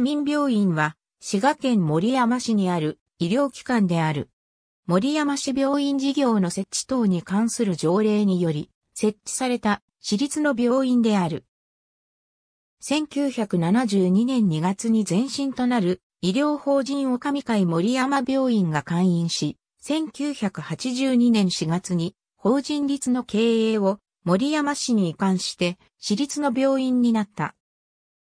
民病院は、滋賀県森山市にある医療機関である。森山市病院事業の設置等に関する条例により、設置された私立の病院である。1972年2月に前身となる医療法人お上会森山病院が開院し、1982年4月に法人立の経営を森山市に移管して、私立の病院になった。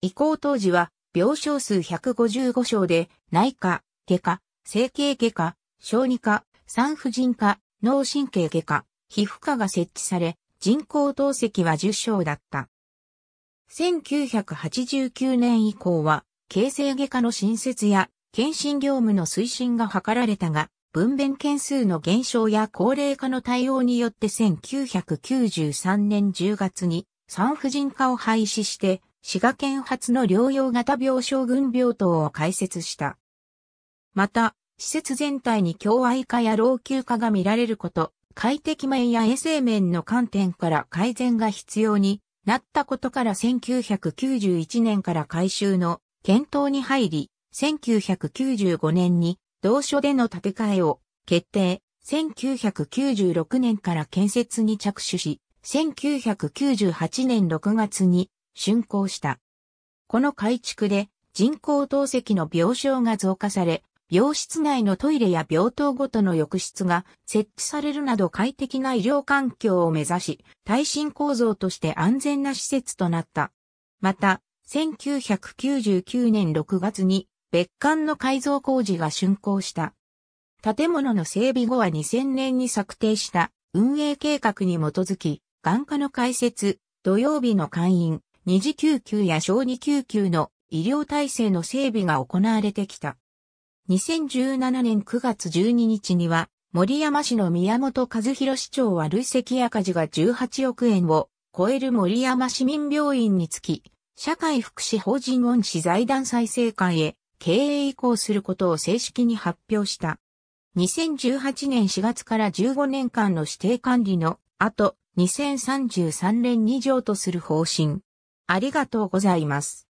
移行当時は病床数155床で、内科、外科、整形外科、小児科、産婦人科、脳神経外科、皮膚科が設置され、人工透析は10床だった。1989年以降は、形成外科の新設や、検診業務の推進が図られたが、分娩件数の減少や高齢化の対応によって1993年10月に産婦人科を廃止して滋賀県初の療養型病床群病棟を開設した。また、施設全体に共愛化や老朽化が見られること、快適面や衛生面の観点から改善が必要になったことから1991年から改修の検討に入り、1995年に同所での建て替えを決定、1996年から建設に着手し、1998年6月に竣工した。この改築で人工透析の病床が増加され、病室内のトイレや病棟ごとの浴室が設置されるなど快適な医療環境を目指し、耐震構造として安全な施設となった。また、1999年6月に別館の改造工事が竣工した。建物の整備後は2000年に策定した運営計画に基づき、眼科の開設、土曜日の会員、二次救急や小児救急の医療体制の整備が行われてきた。2017年9月12日には、森山市の宮本和弘市長は累積赤字が18億円を超える森山市民病院につき、社会福祉法人恩師財団再生会へ経営移行することを正式に発表した。2018年4月から15年間の指定管理の後、2033年2条とする方針。ありがとうございます。